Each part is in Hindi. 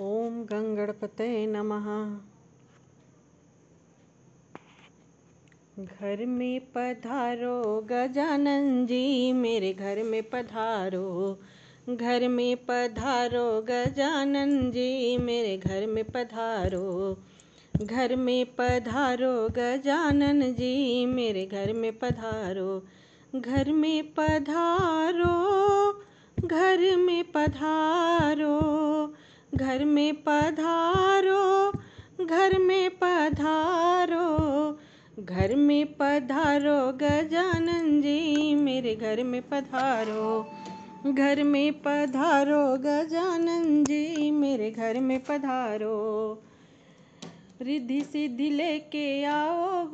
ॐ गंगणपते नम घर में पधारो गजानन जी मेरे घर में पधारो घर में पधारो गजानन जी मेरे घर में पधारो घर में पधारो गजानन जी मेरे घर में पधारो घर में पधारो घर में पधारो घर में पधारो घर में पधारो घर में पधारो गजानन जी मेरे घर में पधारो घर में पधारो गजानन जी मेरे घर में पधारो रिद्धि सिद्धि लेके आओ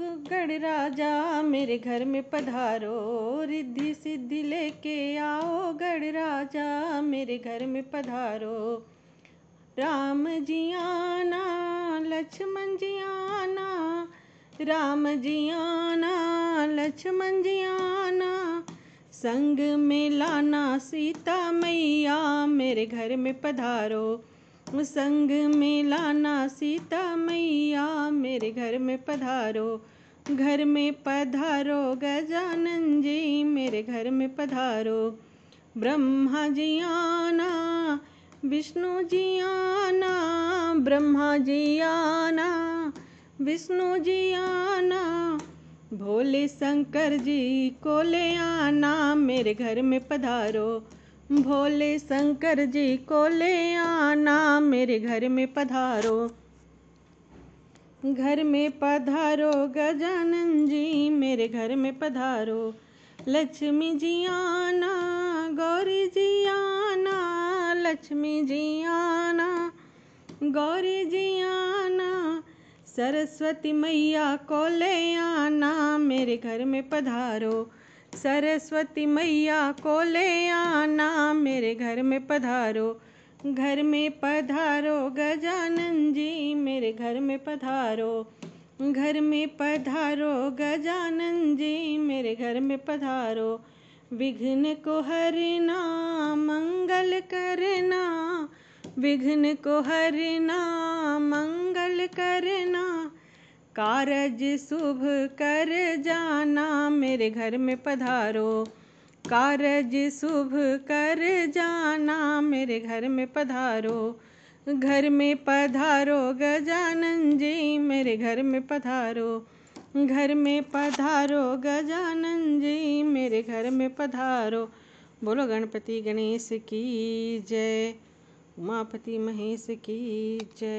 राजा मेरे घर में पधारो रिद्धि सिद्धि लेके आओ राजा मेरे घर में पधारो राम जियाना लक्ष्मण जियाना राम जियाना लक्ष्मण जियाना संग में लाना सीता मैया मेरे घर में पधारो संग में लाना सीता मैया मेरे घर में पधारो घर में पधारो गजानन जी मेरे घर में पधारो ब्रह्मा जियाना विष्णु जी आना ब्रह्मा जी आना विष्णु जी आना भोले शंकर जी को ले आना मेरे घर में पधारो भोले शंकर जी को ले आना मेरे घर में पधारो घर में पधारो गजानन जी मेरे घर में पधारो लक्ष्मी जी आना गौरी जी आना लक्ष्मी जी आना गौरी जी आना सरस्वती मैया को ले आना मेरे घर में पधारो सरस्वती मैया को ले आना मेरे घर में पधारो घर में पधारो गजानन जी मेरे घर में पधारो घर में पधारो गजानन जी मेरे घर में पधारो विघ्न को हरना मंगल कर विघ्न को हरना मंगल करना कारज शुभ कर जाना मेरे घर में पधारो कारज शुभ कर जाना मेरे घर में पधारो घर में पधारो गजानन जी मेरे घर में पधारो घर में पधारो गजानन जी मेरे घर में पधारो बोलो गणपति गणेश की जय उमापति महेश की जय